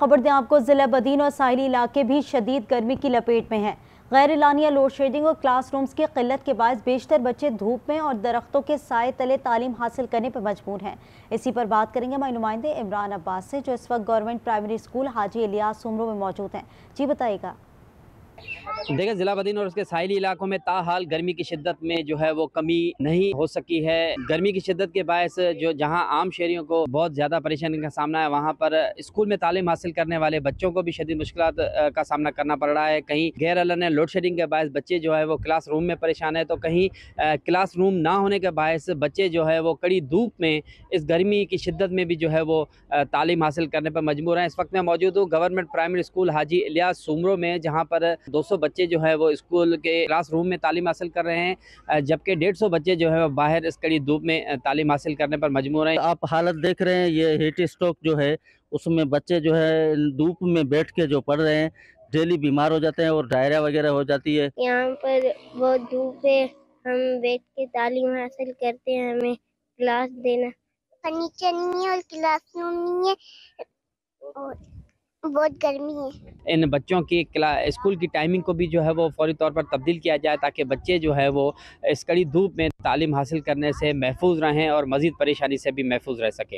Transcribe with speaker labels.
Speaker 1: खबर दें आपको ज़िला बदीन और साहली इलाके भी शदीद गर्मी की लपेट में हैं गैर एलानिया लोड शेडिंग और क्लास रूम्स की किल्लत के बायस बेशतर बच्चे धूप में और दरख्तों के साय तले तालीम हासिल करने पर मजबूर हैं इसी पर बात करेंगे हमारे नुमाइंदे इमरान अब्बास से जो इस वक्त government primary school Haji Ilyas उमरों में मौजूद हैं जी बताइएगा
Speaker 2: देखिए जिला बदीन और उसके साहली इलाकों में ताहाल गर्मी की शिद्दत में जो है वो कमी नहीं हो सकी है गर्मी की शिद्दत के बायस जो जहां आम शहरियों को बहुत ज़्यादा परेशानी का सामना है वहां पर स्कूल में तालीम हासिल करने वाले बच्चों को भी शदी मुश्किल का सामना करना पड़ रहा है कहीं गैर अलन लोड शेडिंग के बायस बच्चे जो है वो क्लास रूम में परेशान है तो कहीं क्लास रूम ना होने के बायस बच्चे जो है वो कड़ी धूप में इस गर्मी की शिद्दत में भी जो है वो तालीम हासिल करने पर मजबूर हैं इस वक्त मैं मौजूद हूँ government primary school Haji Ilyas Soomro में जहाँ पर 200 बच्चे जो है वो स्कूल के क्लास रूम में तालीम हासिल कर रहे हैं जबकि डेढ़ सौ बच्चे जो है बाहर इस कड़ी धूप में तालीम हासिल करने पर मजबूर हैं आप
Speaker 3: हालत देख रहे हैं ये हीट स्ट्रोक जो है उसमें बच्चे जो है धूप में बैठ के जो पढ़ रहे हैं डेली बीमार हो जाते हैं और डायरिया वगैरह हो जाती है
Speaker 4: यहाँ पर बहुत धूप है हम बैठ के तालीम हासिल करते हैं हमें क्लास देना फर्नीचर नहीं है और क्लासरूम नहीं है और बहुत गर्मी है
Speaker 2: इन बच्चों की स्कूल की टाइमिंग को भी जो है वो फौरी तौर पर तब्दील किया जाए ताकि बच्चे जो है वो इस कड़ी धूप में तालीम हासिल करने से महफूज रहें और मज़ीद परेशानी से भी महफूज रह सकें